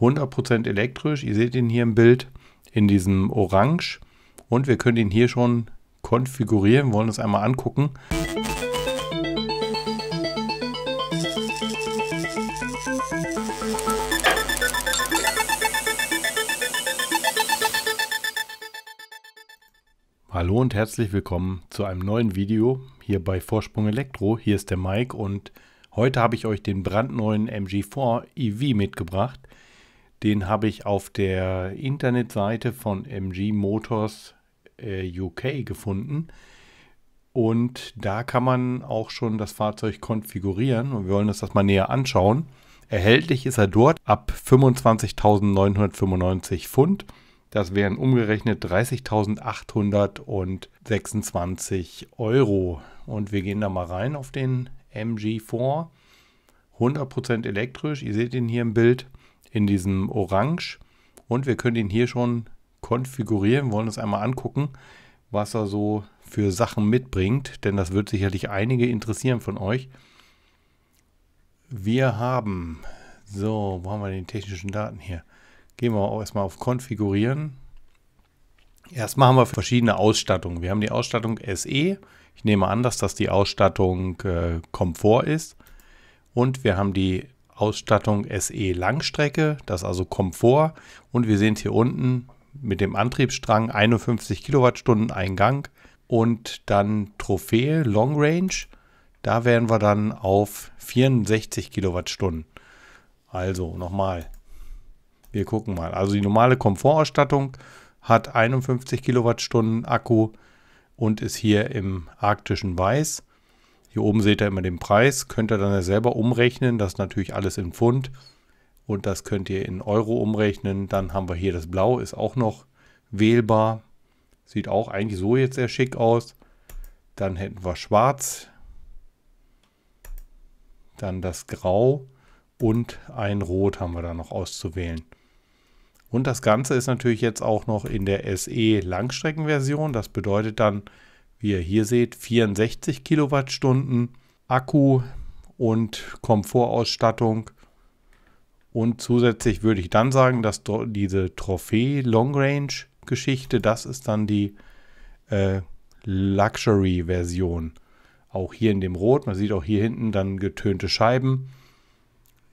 100% elektrisch. Ihr seht ihn hier im Bild in diesem Orange und wir können ihn hier schon konfigurieren, wir wollen uns einmal angucken. Hallo und herzlich willkommen zu einem neuen Video hier bei Vorsprung Elektro. Hier ist der Mike und heute habe ich euch den brandneuen MG4 EV mitgebracht. Den habe ich auf der Internetseite von MG Motors äh, UK gefunden. Und da kann man auch schon das Fahrzeug konfigurieren und wir wollen uns das mal näher anschauen. Erhältlich ist er dort ab 25.995 Pfund. Das wären umgerechnet 30.826 Euro. Und wir gehen da mal rein auf den MG4. 100% elektrisch. Ihr seht ihn hier im Bild in diesem Orange. Und wir können ihn hier schon konfigurieren, wir wollen uns einmal angucken, was er so für Sachen mitbringt, denn das wird sicherlich einige interessieren von euch. Wir haben, so, wo haben wir die technischen Daten hier? Gehen wir auch erstmal auf Konfigurieren. Erstmal haben wir verschiedene Ausstattungen. Wir haben die Ausstattung SE. Ich nehme an, dass das die Ausstattung äh, Komfort ist. Und wir haben die Ausstattung SE Langstrecke, das also Komfort. Und wir sehen hier unten mit dem Antriebsstrang 51 Kilowattstunden Eingang und dann Trophäe Long Range. Da wären wir dann auf 64 Kilowattstunden. Also nochmal. Wir gucken mal. Also die normale Komfortausstattung hat 51 Kilowattstunden Akku und ist hier im arktischen Weiß. Hier oben seht ihr immer den Preis, könnt ihr dann selber umrechnen, das ist natürlich alles in Pfund und das könnt ihr in Euro umrechnen. Dann haben wir hier das Blau, ist auch noch wählbar, sieht auch eigentlich so jetzt sehr schick aus. Dann hätten wir Schwarz, dann das Grau und ein Rot haben wir da noch auszuwählen. Und das Ganze ist natürlich jetzt auch noch in der SE Langstreckenversion. Das bedeutet dann, wie ihr hier seht, 64 Kilowattstunden Akku und Komfortausstattung. Und zusätzlich würde ich dann sagen, dass diese Trophäe Long Range Geschichte, das ist dann die äh, Luxury Version. Auch hier in dem Rot, man sieht auch hier hinten dann getönte Scheiben.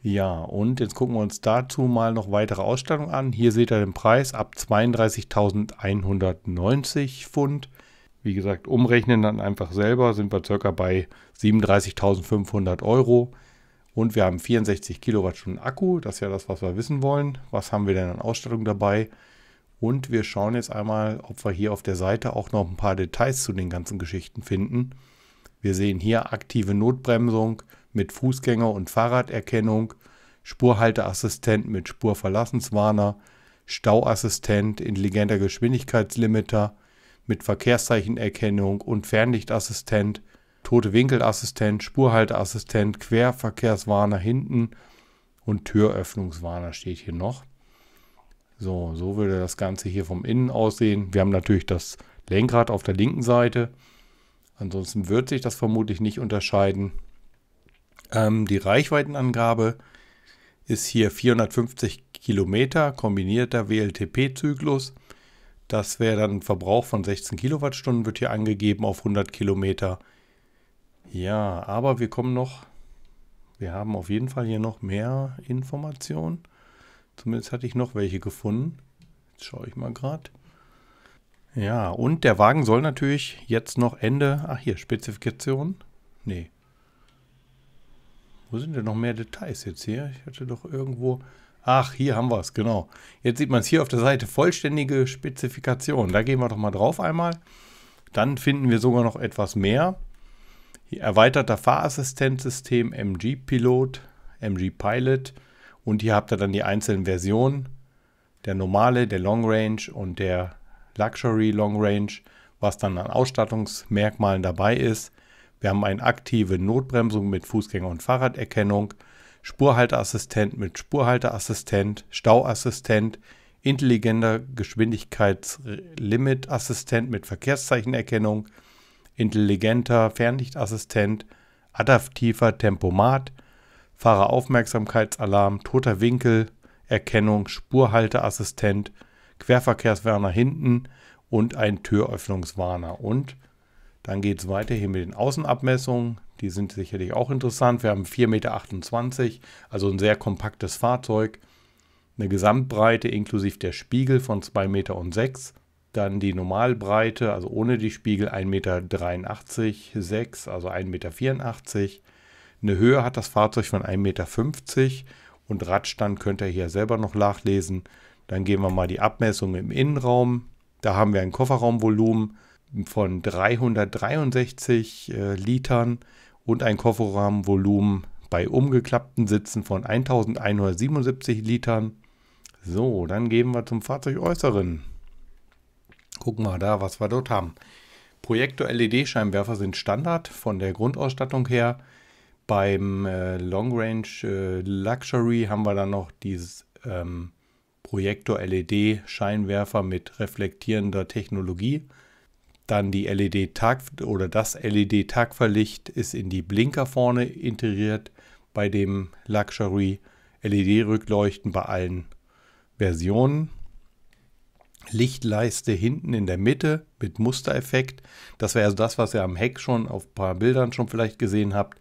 Ja, und jetzt gucken wir uns dazu mal noch weitere Ausstattung an. Hier seht ihr den Preis ab 32.190 Pfund. Wie gesagt, umrechnen dann einfach selber, sind wir circa bei 37.500 Euro. Und wir haben 64 Kilowattstunden Akku, das ist ja das, was wir wissen wollen. Was haben wir denn an Ausstattung dabei? Und wir schauen jetzt einmal, ob wir hier auf der Seite auch noch ein paar Details zu den ganzen Geschichten finden. Wir sehen hier aktive Notbremsung mit Fußgänger- und Fahrraderkennung, Spurhalteassistent mit Spurverlassenswarner, Stauassistent, intelligenter Geschwindigkeitslimiter, mit Verkehrszeichenerkennung und Fernlichtassistent, tote Winkelassistent, Spurhalteassistent, Querverkehrswarner hinten und Türöffnungswarner steht hier noch. So, so würde das Ganze hier vom Innen aussehen. Wir haben natürlich das Lenkrad auf der linken Seite. Ansonsten wird sich das vermutlich nicht unterscheiden. Ähm, die Reichweitenangabe ist hier 450 Kilometer kombinierter WLTP-Zyklus. Das wäre dann ein Verbrauch von 16 Kilowattstunden, wird hier angegeben auf 100 Kilometer. Ja, aber wir kommen noch, wir haben auf jeden Fall hier noch mehr Informationen. Zumindest hatte ich noch welche gefunden. Jetzt schaue ich mal gerade. Ja, und der Wagen soll natürlich jetzt noch Ende, ach hier, Spezifikation. Nee, wo sind denn noch mehr Details jetzt hier? Ich hatte doch irgendwo... Ach, hier haben wir es, genau. Jetzt sieht man es hier auf der Seite, vollständige Spezifikation. Da gehen wir doch mal drauf einmal. Dann finden wir sogar noch etwas mehr. Hier, erweiterter Fahrassistenzsystem, MG-Pilot, MG-Pilot. Und hier habt ihr dann die einzelnen Versionen. Der normale, der Long Range und der Luxury Long Range, was dann an Ausstattungsmerkmalen dabei ist. Wir haben eine aktive Notbremsung mit Fußgänger- und Fahrraderkennung, Spurhalteassistent mit Spurhalteassistent, Stauassistent, intelligenter Geschwindigkeitslimitassistent mit Verkehrszeichenerkennung, intelligenter Fernlichtassistent, adaptiver Tempomat, Fahreraufmerksamkeitsalarm, toter Winkel, Erkennung, Spurhalteassistent, Querverkehrswarner hinten und ein Türöffnungswarner und dann geht es weiter hier mit den Außenabmessungen. Die sind sicherlich auch interessant. Wir haben 4,28 Meter, also ein sehr kompaktes Fahrzeug. Eine Gesamtbreite inklusive der Spiegel von 2,06 Meter. Dann die Normalbreite, also ohne die Spiegel 1,83 Meter, 6, also 1,84 Meter. Eine Höhe hat das Fahrzeug von 1,50 Meter und Radstand könnt ihr hier selber noch nachlesen. Dann gehen wir mal die Abmessung im Innenraum. Da haben wir ein Kofferraumvolumen von 363 äh, Litern und ein Kofferrahmenvolumen bei umgeklappten Sitzen von 1177 Litern. So, dann gehen wir zum Fahrzeugäußeren. Gucken wir da, was wir dort haben. Projektor-LED-Scheinwerfer sind Standard von der Grundausstattung her. Beim äh, Long Range äh, Luxury haben wir dann noch dieses ähm, Projektor-LED-Scheinwerfer mit reflektierender Technologie. Dann die LED-Tag oder das LED-Tagverlicht ist in die Blinker vorne integriert bei dem Luxury. LED-Rückleuchten bei allen Versionen. Lichtleiste hinten in der Mitte mit Mustereffekt. Das wäre also das, was ihr am Heck schon auf ein paar Bildern schon vielleicht gesehen habt.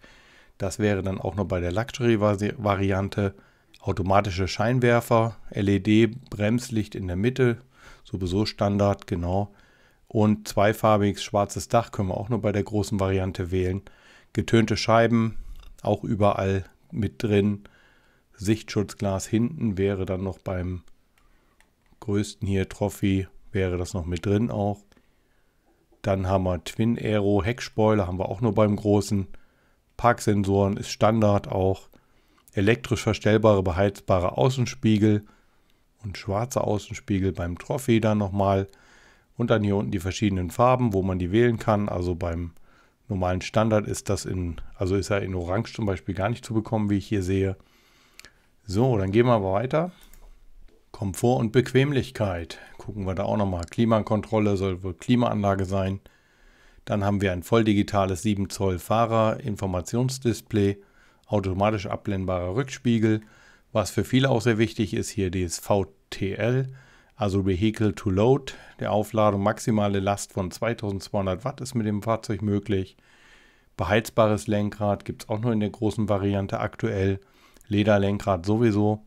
Das wäre dann auch noch bei der Luxury-Variante. Automatische Scheinwerfer, LED-Bremslicht in der Mitte, sowieso Standard, genau und zweifarbiges schwarzes Dach können wir auch nur bei der großen Variante wählen. Getönte Scheiben auch überall mit drin. Sichtschutzglas hinten wäre dann noch beim größten hier Trophy wäre das noch mit drin auch. Dann haben wir Twin Aero Heckspoiler haben wir auch nur beim großen. Parksensoren ist Standard auch. Elektrisch verstellbare beheizbare Außenspiegel und schwarzer Außenspiegel beim Trophy dann nochmal. mal und dann hier unten die verschiedenen Farben, wo man die wählen kann. Also beim normalen Standard ist das in, also ist er in Orange zum Beispiel gar nicht zu bekommen, wie ich hier sehe. So, dann gehen wir aber weiter. Komfort und Bequemlichkeit. Gucken wir da auch nochmal. Klimakontrolle soll wohl Klimaanlage sein. Dann haben wir ein voll digitales 7 Zoll Fahrer Informationsdisplay, automatisch abblendbarer Rückspiegel. Was für viele auch sehr wichtig ist, hier DSVTL. Also Vehicle to Load, der Aufladung maximale Last von 2200 Watt ist mit dem Fahrzeug möglich. Beheizbares Lenkrad gibt es auch nur in der großen Variante aktuell. Lederlenkrad sowieso.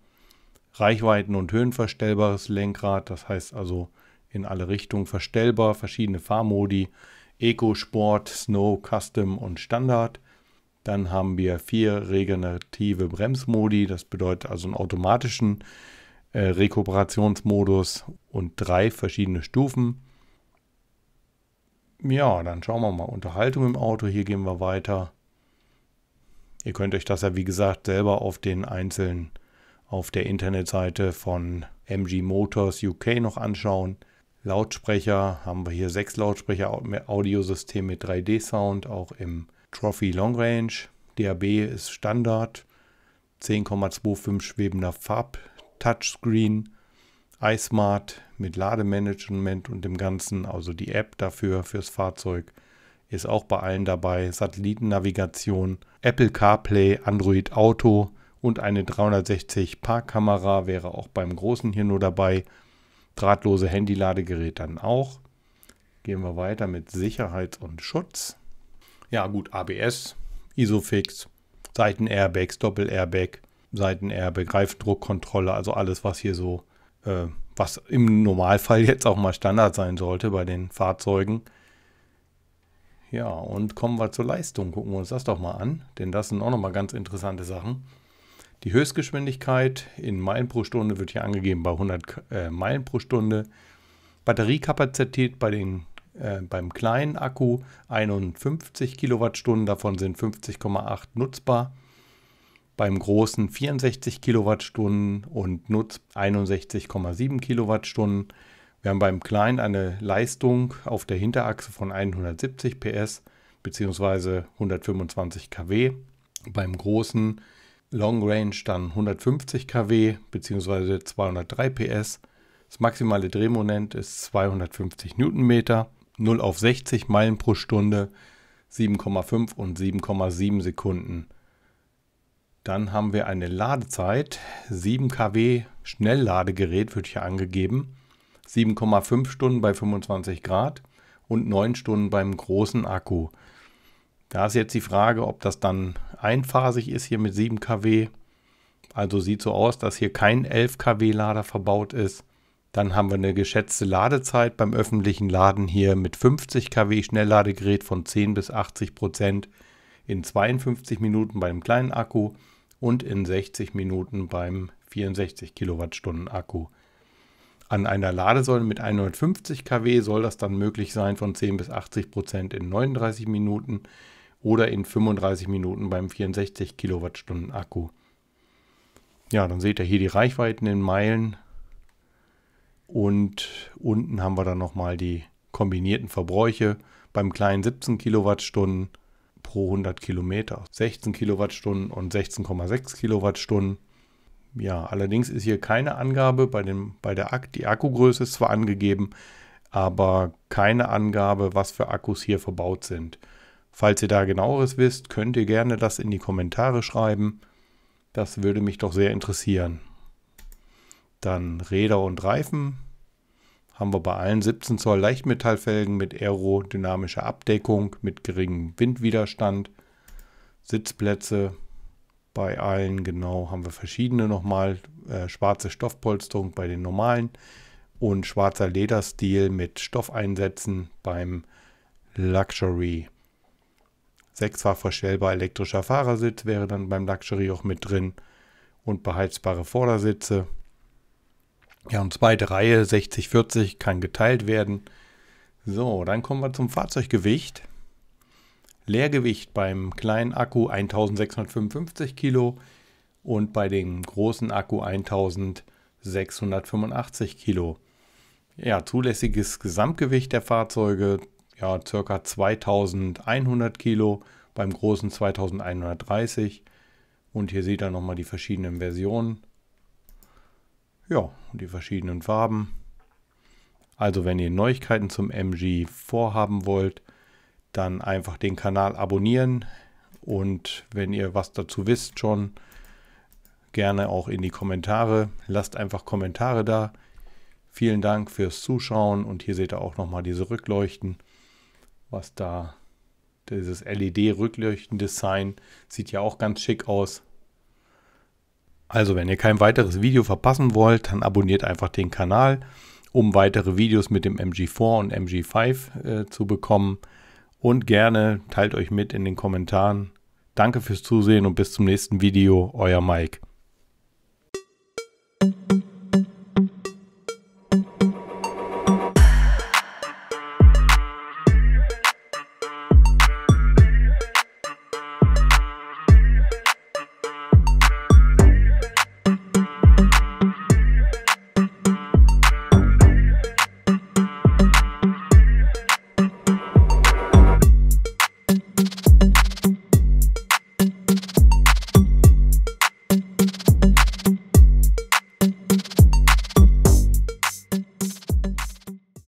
Reichweiten- und Höhenverstellbares Lenkrad, das heißt also in alle Richtungen verstellbar, verschiedene Fahrmodi, Eco, Sport, Snow, Custom und Standard. Dann haben wir vier regenerative Bremsmodi, das bedeutet also einen automatischen äh, Rekuperationsmodus und drei verschiedene Stufen. Ja, dann schauen wir mal. Unterhaltung im Auto, hier gehen wir weiter. Ihr könnt euch das ja, wie gesagt, selber auf den einzelnen, auf der Internetseite von MG Motors UK noch anschauen. Lautsprecher haben wir hier sechs Lautsprecher, Audiosystem mit 3D-Sound, auch im Trophy Long Range. DAB ist Standard, 10,25 schwebender Farb, Touchscreen, iSmart mit Lademanagement und dem Ganzen, also die App dafür, fürs Fahrzeug, ist auch bei allen dabei. Satellitennavigation, Apple CarPlay, Android Auto und eine 360 Parkkamera wäre auch beim Großen hier nur dabei. Drahtlose Handy-Ladegerät dann auch. Gehen wir weiter mit Sicherheit und Schutz. Ja gut, ABS, Isofix, Seitenairbags, Doppelairbag. Doppel-Airbag, Seitenerbe, Greifdruckkontrolle, also alles, was hier so, äh, was im Normalfall jetzt auch mal Standard sein sollte bei den Fahrzeugen. Ja, und kommen wir zur Leistung. Gucken wir uns das doch mal an, denn das sind auch nochmal ganz interessante Sachen. Die Höchstgeschwindigkeit in Meilen pro Stunde wird hier angegeben bei 100 äh, Meilen pro Stunde. Batteriekapazität bei den, äh, beim kleinen Akku 51 Kilowattstunden, davon sind 50,8 nutzbar beim großen 64 Kilowattstunden und Nutz 61,7 Kilowattstunden. Wir haben beim kleinen eine Leistung auf der Hinterachse von 170 PS bzw. 125 kW. Beim großen Long Range dann 150 kW bzw. 203 PS. Das maximale Drehmoment ist 250 Newtonmeter, 0 auf 60 Meilen pro Stunde, 7,5 und 7,7 Sekunden. Dann haben wir eine Ladezeit. 7 kW Schnellladegerät wird hier angegeben. 7,5 Stunden bei 25 Grad und 9 Stunden beim großen Akku. Da ist jetzt die Frage, ob das dann einphasig ist hier mit 7 kW. Also sieht so aus, dass hier kein 11 kW Lader verbaut ist. Dann haben wir eine geschätzte Ladezeit beim öffentlichen Laden hier mit 50 kW Schnellladegerät von 10 bis 80 Prozent in 52 Minuten beim kleinen Akku und in 60 Minuten beim 64 Kilowattstunden Akku. An einer Ladesäule mit 150 kW soll das dann möglich sein von 10 bis 80 Prozent in 39 Minuten oder in 35 Minuten beim 64 Kilowattstunden Akku. Ja, dann seht ihr hier die Reichweiten in Meilen und unten haben wir dann nochmal die kombinierten Verbräuche beim kleinen 17 Kilowattstunden pro 100 Kilometer. 16 Kilowattstunden und 16,6 Kilowattstunden. Ja, allerdings ist hier keine Angabe bei, dem, bei der Akku. Die Akkugröße ist zwar angegeben, aber keine Angabe, was für Akkus hier verbaut sind. Falls ihr da genaueres wisst, könnt ihr gerne das in die Kommentare schreiben. Das würde mich doch sehr interessieren. Dann Räder und Reifen haben wir bei allen 17 Zoll Leichtmetallfelgen mit aerodynamischer Abdeckung, mit geringem Windwiderstand, Sitzplätze bei allen genau haben wir verschiedene nochmal, äh, schwarze Stoffpolsterung bei den normalen und schwarzer Lederstil mit Stoffeinsätzen beim Luxury. Sechsfach verstellbar elektrischer Fahrersitz wäre dann beim Luxury auch mit drin und beheizbare Vordersitze. Ja, und zweite Reihe 60-40 kann geteilt werden. So, dann kommen wir zum Fahrzeuggewicht. Leergewicht beim kleinen Akku 1655 Kilo und bei dem großen Akku 1685 Kilo. Ja, zulässiges Gesamtgewicht der Fahrzeuge ja ca. 2100 Kilo, beim großen 2130 und hier sieht er nochmal die verschiedenen Versionen. Ja, die verschiedenen Farben. Also wenn ihr Neuigkeiten zum MG vorhaben wollt, dann einfach den Kanal abonnieren und wenn ihr was dazu wisst schon, gerne auch in die Kommentare. Lasst einfach Kommentare da. Vielen Dank fürs Zuschauen und hier seht ihr auch nochmal diese Rückleuchten, was da, dieses LED-Rückleuchten-Design sieht ja auch ganz schick aus. Also wenn ihr kein weiteres Video verpassen wollt, dann abonniert einfach den Kanal, um weitere Videos mit dem MG4 und MG5 äh, zu bekommen. Und gerne teilt euch mit in den Kommentaren. Danke fürs Zusehen und bis zum nächsten Video. Euer Mike.